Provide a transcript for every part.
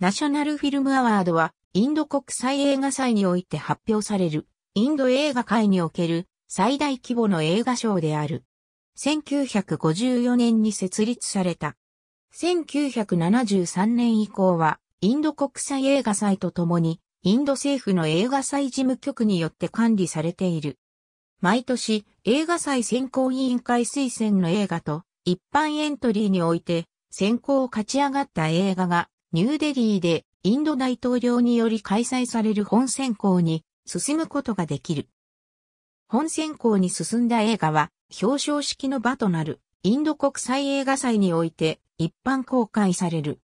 ナショナルフィルムアワードは、インド国際映画祭において発表される、インド映画界における最大規模の映画賞である。1954年に設立された。1973年以降は、インド国際映画祭とともに、インド政府の映画祭事務局によって管理されている。毎年、映画祭選考委員会推薦の映画と、一般エントリーにおいて、選考を勝ち上がった映画がニューデリーでインド大統領により開催される本選考に進むことができる。本選考に進んだ映画は表彰式の場となるインド国際映画祭において一般公開される。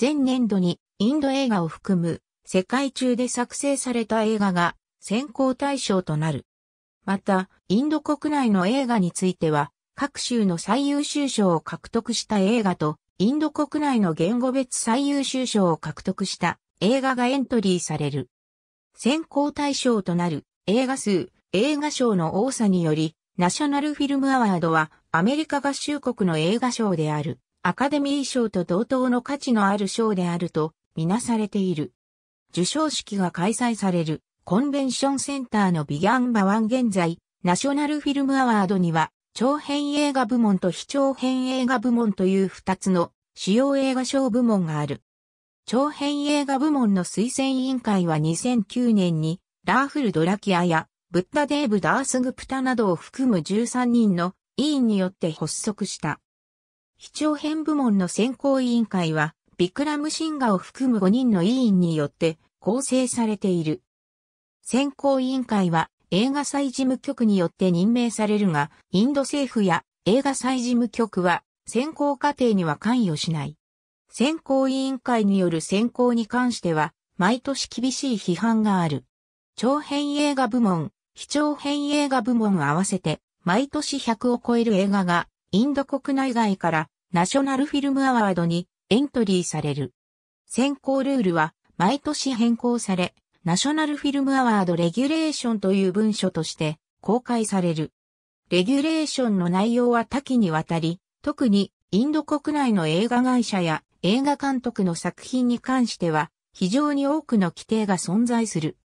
前年度にインド映画を含む世界中で作成された映画が選考対象となる。また、インド国内の映画については、各州の最優秀賞を獲得した映画と、インド国内の言語別最優秀賞を獲得した映画がエントリーされる。選考対象となる映画数、映画賞の多さにより、ナショナルフィルムアワードはアメリカ合衆国の映画賞であるアカデミー賞と同等の価値のある賞であるとみなされている。受賞式が開催されるコンベンションセンターのビギャンバは現在、ナショナルフィルムアワードには長編映画部門と非長編映画部門という二つの主要映画賞部門がある。長編映画部門の推薦委員会は2009年にラーフル・ドラキアやブッダ・デーブ・ダースグプタなどを含む13人の委員によって発足した。非長編部門の選考委員会はビクラム・シンガを含む5人の委員によって構成されている。選考委員会は映画祭事務局によって任命されるが、インド政府や映画祭事務局は選考過程には関与しない。選考委員会による選考に関しては、毎年厳しい批判がある。長編映画部門、非長編映画部門合わせて、毎年100を超える映画が、インド国内外からナショナルフィルムアワードにエントリーされる。選考ルールは毎年変更され、ナショナルフィルムアワードレギュレーションという文書として公開される。レギュレーションの内容は多岐にわたり、特にインド国内の映画会社や映画監督の作品に関しては非常に多くの規定が存在する。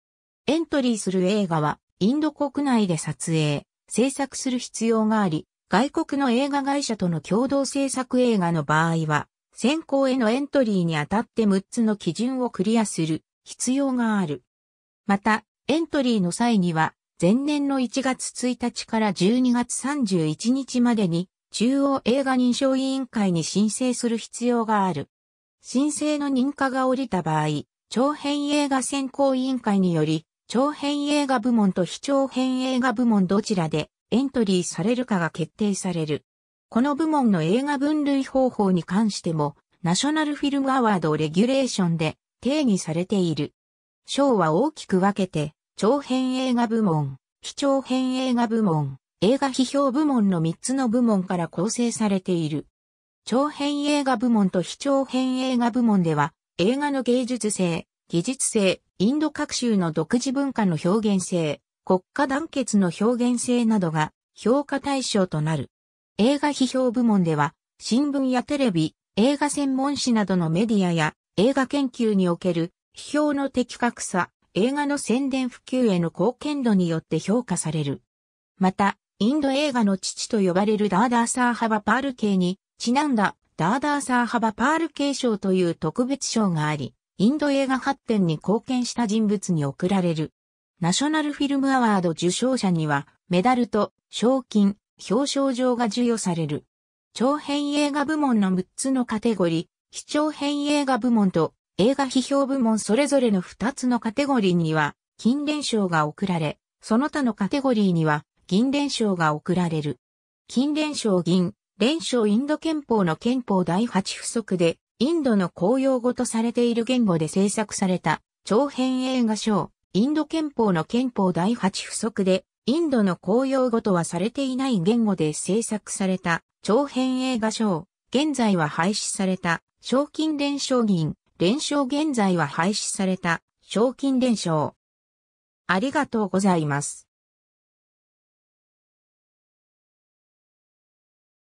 エントリーする映画はインド国内で撮影、制作する必要があり、外国の映画会社との共同制作映画の場合は、選考へのエントリーにあたって6つの基準をクリアする必要がある。また、エントリーの際には、前年の1月1日から12月31日までに、中央映画認証委員会に申請する必要がある。申請の認可が下りた場合、長編映画選考委員会により、長編映画部門と非長編映画部門どちらでエントリーされるかが決定される。この部門の映画分類方法に関しても、ナショナルフィルムアワードレギュレーションで定義されている。賞は大きく分けて、長編映画部門、非長編映画部門、映画批評部門の3つの部門から構成されている。長編映画部門と非長編映画部門では、映画の芸術性、技術性、インド各州の独自文化の表現性、国家団結の表現性などが評価対象となる。映画批評部門では、新聞やテレビ、映画専門誌などのメディアや映画研究における批評の的確さ、映画の宣伝普及への貢献度によって評価される。また、インド映画の父と呼ばれるダーダーサーハバパール系に、ちなんだダーダーサーハバパール系賞という特別賞があり、インド映画発展に貢献した人物に贈られる。ナショナルフィルムアワード受賞者には、メダルと賞金、表彰状が授与される。長編映画部門の6つのカテゴリー、非長編映画部門と映画批評部門それぞれの2つのカテゴリーには、金連賞が贈られ、その他のカテゴリーには、銀連賞が贈られる。金連賞銀、連賞インド憲法の憲法第8不足で、インドの公用語とされている言語で制作された、長編映画賞、インド憲法の憲法第8不足で、インドの公用語とはされていない言語で制作された、長編映画賞、現在は廃止された、賞金連賞銀、連勝現在は廃止された、賞金連勝。ありがとうございます。